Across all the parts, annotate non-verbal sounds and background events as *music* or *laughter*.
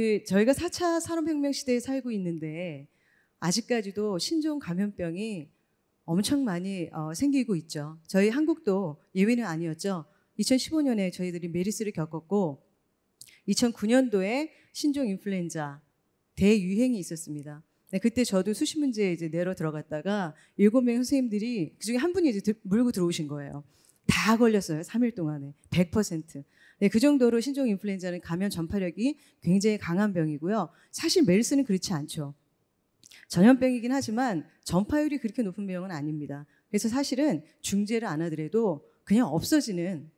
그 저희가 4차 산업혁명 시대에 살고 있는데 아직까지도 신종 감염병이 엄청 많이 어, 생기고 있죠. 저희 한국도 예외는 아니었죠. 2015년에 저희들이 메르스를 겪었고 2009년도에 신종 인플루엔자 대유행이 있었습니다. 네, 그때 저도 수시 문제 이제 내러 들어갔다가 일곱 명 선생님들이 그중에 한 분이 이제 들, 물고 들어오신 거예요. 다 걸렸어요. 3일 동안에 100%. 네, 그 정도로 신종 인플루엔자는 감염 전파력이 굉장히 강한 병이고요. 사실 메르스는 그렇지 않죠. 전염병이긴 하지만 전파율이 그렇게 높은 병은 아닙니다. 그래서 사실은 중재를 안 하더라도 그냥 없어지는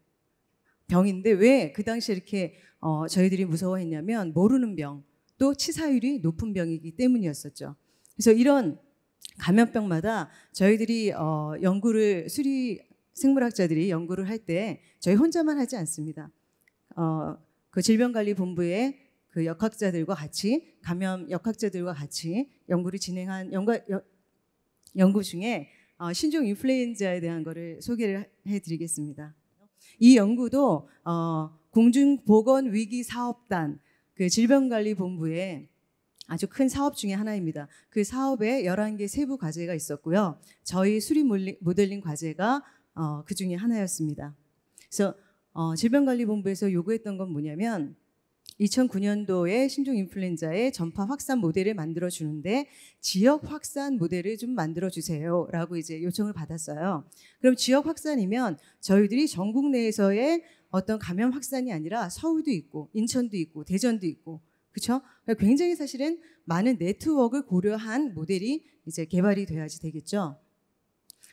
병인데 왜 그 당시에 이렇게 어, 저희들이 무서워했냐면 모르는 병, 또 치사율이 높은 병이기 때문이었었죠. 그래서 이런 감염병마다 저희들이 어, 연구를 수리 생물학자들이 연구를 할 때 저희 혼자만 하지 않습니다. 어, 그 질병관리본부의 그 역학자들과 같이 감염 역학자들과 같이 연구를 진행한 연구, 여, 연구 중에 어, 신종 인플루엔자에 대한 것을 소개를 해드리겠습니다. 이 연구도 어, 공중보건위기사업단 그 질병관리본부의 아주 큰 사업 중의 하나입니다. 그 사업에 11개 세부 과제가 있었고요. 저희 수리 모델링 과제가 어, 그 중에 하나였습니다. 그래서 어, 질병관리본부에서 요구했던 건 뭐냐면 2009년도에 신종 인플루엔자의 전파 확산 모델을 만들어 주는데 지역 확산 모델을 좀 만들어 주세요라고 이제 요청을 받았어요. 그럼 지역 확산이면 저희들이 전국 내에서의 어떤 감염 확산이 아니라 서울도 있고 인천도 있고 대전도 있고 그렇죠? 굉장히 사실은 많은 네트워크를 고려한 모델이 이제 개발이 돼야지 되겠죠.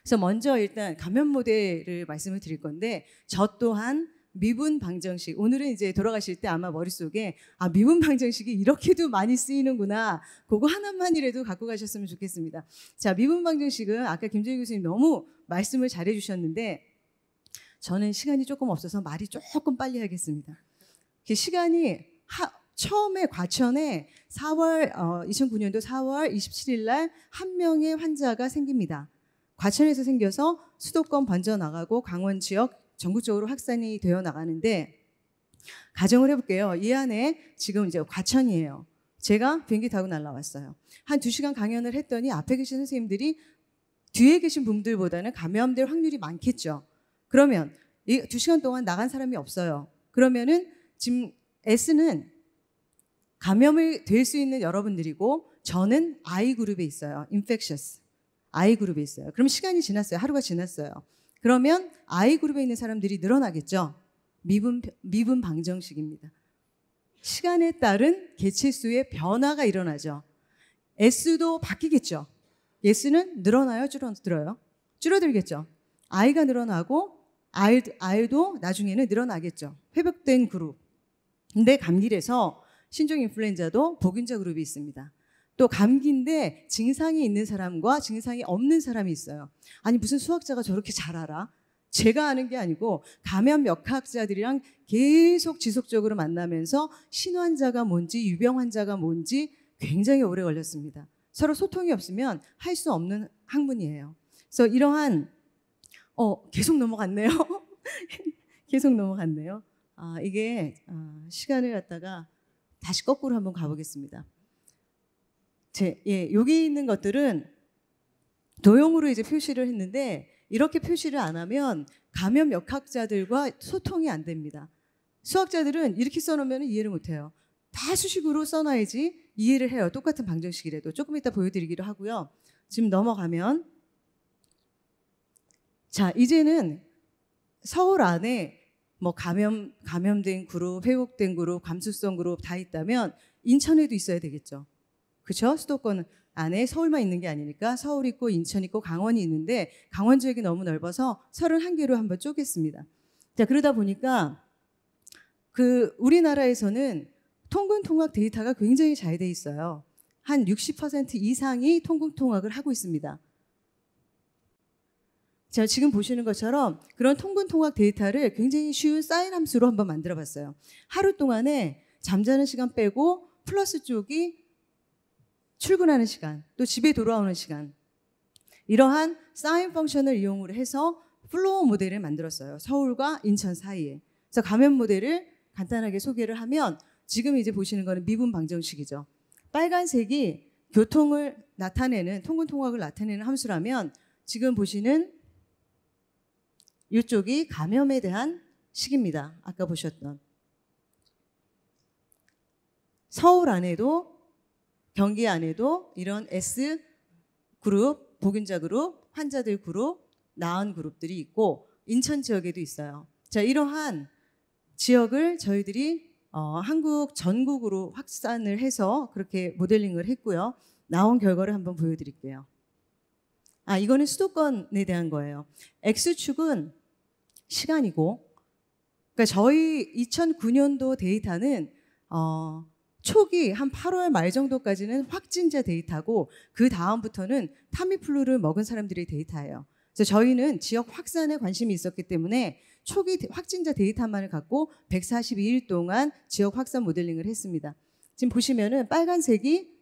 그래서 먼저 일단 감염 모델을 말씀을 드릴 건데 저 또한 미분 방정식. 오늘은 이제 돌아가실 때 아마 머릿속에 아, 미분 방정식이 이렇게도 많이 쓰이는구나. 그거 하나만이라도 갖고 가셨으면 좋겠습니다. 자, 미분 방정식은 아까 김재희 교수님 너무 말씀을 잘해 주셨는데 저는 시간이 조금 없어서 말이 조금 빨리 하겠습니다. 시간이 하, 처음에 과천에 4월 어, 2009년도 4월 27일 날 한 명의 환자가 생깁니다. 과천에서 생겨서 수도권 번져 나가고 강원 지역 전국적으로 확산이 되어 나가는데 가정을 해볼게요. 이 안에 지금 이제 과천이에요. 제가 비행기 타고 날라왔어요. 한 두 시간 강연을 했더니 앞에 계신 선생님들이 뒤에 계신 분들보다는 감염될 확률이 많겠죠. 그러면 이 두 시간 동안 나간 사람이 없어요. 그러면은 지금 S는 감염을 될 수 있는 여러분들이고 저는 I 그룹에 있어요. infectious. I 그룹에 있어요. 그럼 시간이 지났어요. 하루가 지났어요. 그러면 아이 그룹에 있는 사람들이 늘어나겠죠. 미분, 미분 방정식입니다. 시간에 따른 개체수의 변화가 일어나죠. S도 바뀌겠죠. S는 늘어나요? 줄어들어요? 줄어들겠죠. 아이가 늘어나고 아이도 나중에는 늘어나겠죠. 회복된 그룹. 근데 감기에서 신종 인플루엔자도 복인자 그룹이 있습니다. 또 감기인데 증상이 있는 사람과 증상이 없는 사람이 있어요. 아니 무슨 수학자가 저렇게 잘 알아? 제가 아는 게 아니고 감염 역학자들이랑 계속 지속적으로 만나면서 신환자가 뭔지 유병 환자가 뭔지 굉장히 오래 걸렸습니다. 서로 소통이 없으면 할 수 없는 학문이에요. 그래서 이러한 어 계속 넘어갔네요. *laughs* 계속 넘어갔네요. 아 이게 아, 시간을 갖다가 다시 거꾸로 한번 가보겠습니다. 제, 예, 여기 있는 것들은 도형으로 이제 표시를 했는데 이렇게 표시를 안 하면 감염 역학자들과 소통이 안 됩니다. 수학자들은 이렇게 써놓으면 이해를 못해요. 다 수식으로 써놔야지 이해를 해요. 똑같은 방정식이라도 조금 이따 보여드리기로 하고요. 지금 넘어가면 자 이제는 서울 안에 뭐 감염 감염된 그룹, 회복된 그룹, 감수성 그룹 다 있다면 인천에도 있어야 되겠죠. 그렇죠? 수도권 안에 서울만 있는 게 아니니까 서울 있고 인천 있고 강원이 있는데 강원 지역이 너무 넓어서 31개로 한번 쪼갰습니다. 자, 그러다 보니까 그 우리나라에서는 통근 통학 데이터가 굉장히 잘 돼 있어요. 한 60% 이상이 통근 통학을 하고 있습니다. 자, 지금 보시는 것처럼 그런 통근 통학 데이터를 굉장히 쉬운 사인 함수로 한번 만들어 봤어요. 하루 동안에 잠자는 시간 빼고 플러스 쪽이 출근하는 시간, 또 집에 돌아오는 시간. 이러한 사인 펑션을 이용으 해서 플로우 모델을 만들었어요. 서울과 인천 사이에. 그래서 가면 모델을 간단하게 소개를 하면 지금 이제 보시는 거는 미분 방정식이죠. 빨간색이 교통을 나타내는 통근 통학을 나타내는 함수라면 지금 보시는 이쪽이 감염에 대한 식입니다. 아까 보셨던 서울 안에도 경기 안에도 이런 S 그룹, 보균자 그룹, 환자들 그룹, 나은 그룹들이 있고 인천 지역에도 있어요. 자, 이러한 지역을 저희들이 어, 한국 전국으로 확산을 해서 그렇게 모델링을 했고요. 나온 결과를 한번 보여드릴게요. 아, 이거는 수도권에 대한 거예요. X축은 시간이고, 그러니까 저희 2009년도 데이터는 어, 초기 한 8월 말 정도까지는 확진자 데이터고 그 다음부터는 타미플루를 먹은 사람들이 데이터예요. 그래서 저희는 지역 확산에 관심이 있었기 때문에 초기 확진자 데이터만을 갖고 142일 동안 지역 확산 모델링을 했습니다. 지금 보시면은 빨간색이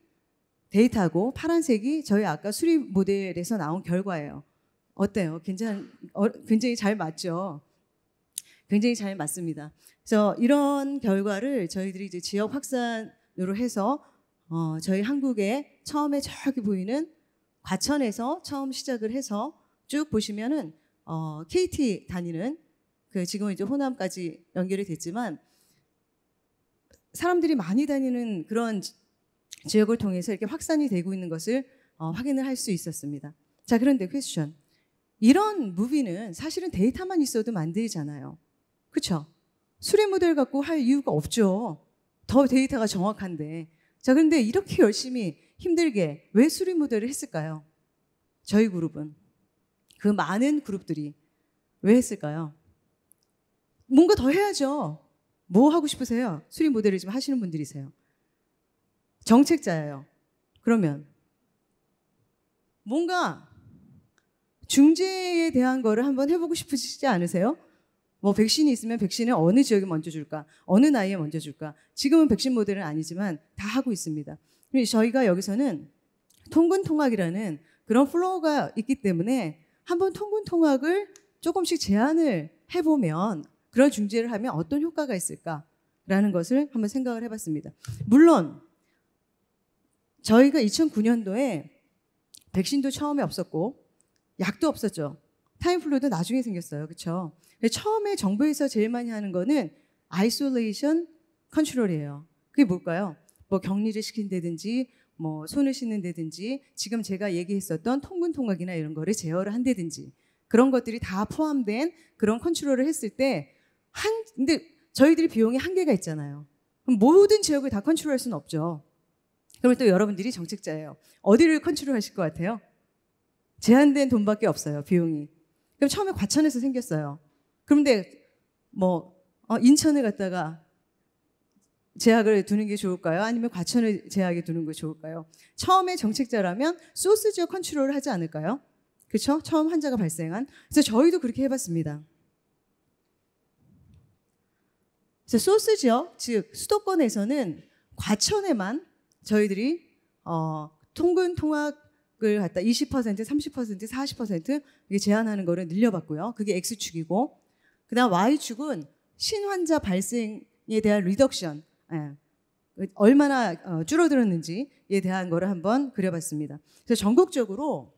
데이터고 파란색이 저희 아까 수립 모델에서 나온 결과예요. 어때요? 굉장히, 어, 굉장히 잘 맞죠? 굉장히 잘 맞습니다. 그래서 이런 결과를 저희들이 이제 지역 확산으로 해서 어, 저희 한국에 처음에 저기 보이는 과천에서 처음 시작을 해서 쭉 보시면은 어, KT 다니는 그 지금 이제 호남까지 연결이 됐지만 사람들이 많이 다니는 그런 지역을 통해서 이렇게 확산이 되고 있는 것을 어, 확인을 할 수 있었습니다. 자 그런데 퀘스천 이런 무비는 사실은 데이터만 있어도 만들잖아요. 그렇죠? 수리모델 갖고 할 이유가 없죠. 더 데이터가 정확한데. 자, 그런데 이렇게 열심히 힘들게 왜 수리모델을 했을까요? 저희 그룹은. 그 많은 그룹들이 왜 했을까요? 뭔가 더 해야죠. 뭐 하고 싶으세요? 수리 모델을 지금 하시는 분들이세요. 정책자예요. 그러면 뭔가 중재에 대한 거를 한번 해보고 싶으시지 않으세요? 뭐 백신이 있으면 백신을 어느 지역에 먼저 줄까? 어느 나이에 먼저 줄까? 지금은 백신 모델은 아니지만 다 하고 있습니다. 저희가 여기서는 통근통학이라는 그런 플로우가 있기 때문에 한번 통근통학을 조금씩 제한을 해보면 그런 중재를 하면 어떤 효과가 있을까라는 것을 한번 생각을 해봤습니다. 물론 저희가 2009년도에 백신도 처음에 없었고 약도 없었죠. 타임플루도 나중에 생겼어요. 그렇죠? 처음에 정부에서 제일 많이 하는 거는 아이솔레이션 컨트롤이에요. 그게 뭘까요? 뭐 격리를 시킨다든지 뭐 손을 씻는다든지 지금 제가 얘기했었던 통근 통학이나 이런 거를 제어를 한다든지 그런 것들이 다 포함된 그런 컨트롤을 했을 때 한 근데 저희들이 비용이 한계가 있잖아요. 그럼 모든 지역을 다 컨트롤할 수는 없죠. 그러면 또 여러분들이 정책자예요. 어디를 컨트롤하실 것 같아요? 제한된 돈밖에 없어요. 비용이. 그럼 처음에 과천에서 생겼어요. 그런데 뭐 어, 인천에 갔다가 제약을 두는 게 좋을까요? 아니면 과천을 제약에 두는 게 좋을까요? 처음에 정책자라면 소스 지역 컨트롤을 하지 않을까요? 그렇죠? 처음 환자가 발생한. 그래서 저희도 그렇게 해봤습니다. 그래서 소스 지역, 즉 수도권에서는 과천에만 저희들이 어, 통근 통학 을 갖다 20%, 30%, 40% 제한하는 거를 늘려봤고요. 그게 X축이고 그다음 Y축은 신환자 발생에 대한 리덕션 예, 얼마나 어, 줄어들었는지에 대한 거를 한번 그려봤습니다. 그래서 전국적으로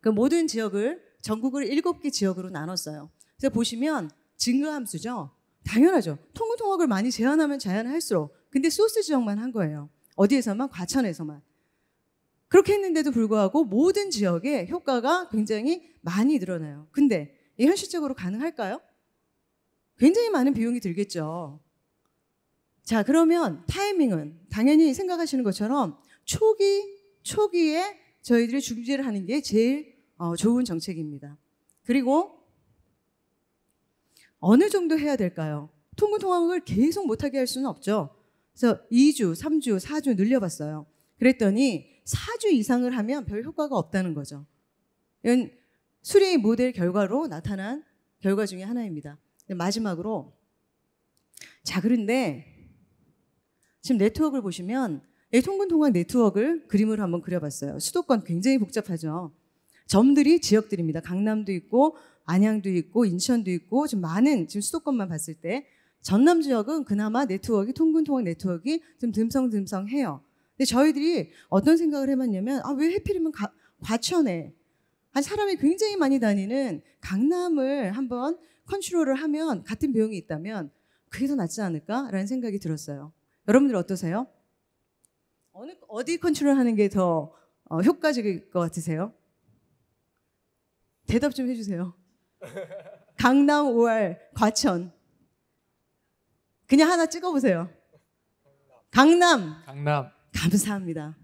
그 모든 지역을 전국을 7개 지역으로 나눴어요. 그래서 보시면 증가함수죠. 당연하죠. 통근통학을 많이 제한하면 제한할수록 근데 소스 지역만 한 거예요. 어디에서만? 과천에서만. 그렇게 했는데도 불구하고 모든 지역에 효과가 굉장히 많이 늘어나요. 근데 이 현실적으로 가능할까요? 굉장히 많은 비용이 들겠죠. 자, 그러면 타이밍은 당연히 생각하시는 것처럼 초기, 초기에 저희들이 준비를 하는 게 제일 어, 좋은 정책입니다. 그리고 어느 정도 해야 될까요? 통근 통학을 계속 못하게 할 수는 없죠. 그래서 2주, 3주, 4주 늘려봤어요. 그랬더니 4주 이상을 하면 별 효과가 없다는 거죠. 이건 수리 모델 결과로 나타난 결과 중의 하나입니다. 마지막으로 자 그런데 지금 네트워크를 보시면 통근 통학 네트워크를 그림으 한번 그려봤어요. 수도권 굉장히 복잡하죠. 점들이 지역들입니다. 강남도 있고 안양도 있고 인천도 있고 좀 많은 지금 수도권만 봤을 때 전남 지역은 그나마 네트워크 통근 통학 네트워크좀 듬성듬성해요. 근데 저희들이 어떤 생각을 해봤냐면 아왜해피리면 가, 과천에 한 사람이 굉장히 많이 다니는 강남을 한번 컨트롤을 하면 같은 비용이 있다면 그게 더 낫지 않을까라는 생각이 들었어요. 여러분들 어떠세요? 어느 어디 컨트롤하는 게더 어, 효과적일 것 같으세요? 대답 좀 해주세요. *laughs* 강남 5월 과천 그냥 하나 찍어보세요. 강남. 강남. 감사합니다.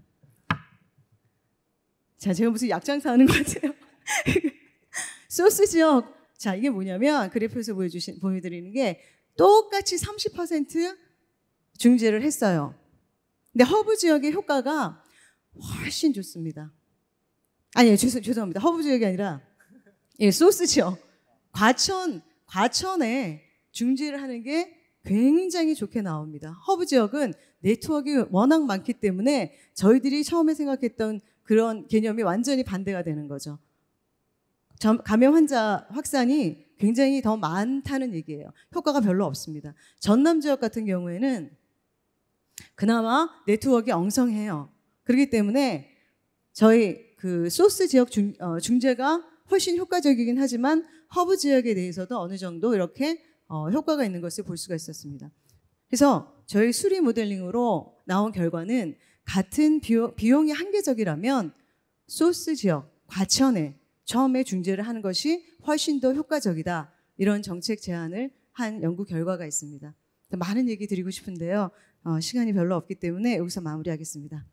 자, 제가 무슨 약장사 하는 것 같아요. *laughs* 소스 지역. 자, 이게 뭐냐면 그래프에서 보여주신, 보여드리는 게 똑같이 30% 중재를 했어요. 근데 허브 지역의 효과가 훨씬 좋습니다. 아니요, 죄송, 죄송합니다. 허브 지역이 아니라 예, 소스 지역. 과천, 과천에 중재를 하는 게 굉장히 좋게 나옵니다. 허브 지역은 네트워크가 워낙 많기 때문에 저희들이 처음에 생각했던 그런 개념이 완전히 반대가 되는 거죠. 감염 환자 확산이 굉장히 더 많다는 얘기예요. 효과가 별로 없습니다. 전남 지역 같은 경우에는 그나마 네트워크가 엉성해요. 그렇기 때문에 저희 그 소스 지역 중, 어, 중재가 훨씬 효과적이긴 하지만 허브 지역에 대해서도 어느 정도 이렇게 어, 효과가 있는 것을 볼 수가 있었습니다. 그래서 저희 수리 모델링으로 나온 결과는 같은 비용, 이 한계적이라면 소스 지역, 과천에 처음에 중재를 하는 것이 훨씬 더 효과적이다. 이런 정책 제안을 한 연구 결과가 있습니다. 많은 얘기 드리고 싶은데요. 어, 시간이 별로 없기 때문에 여기서 마무리하겠습니다.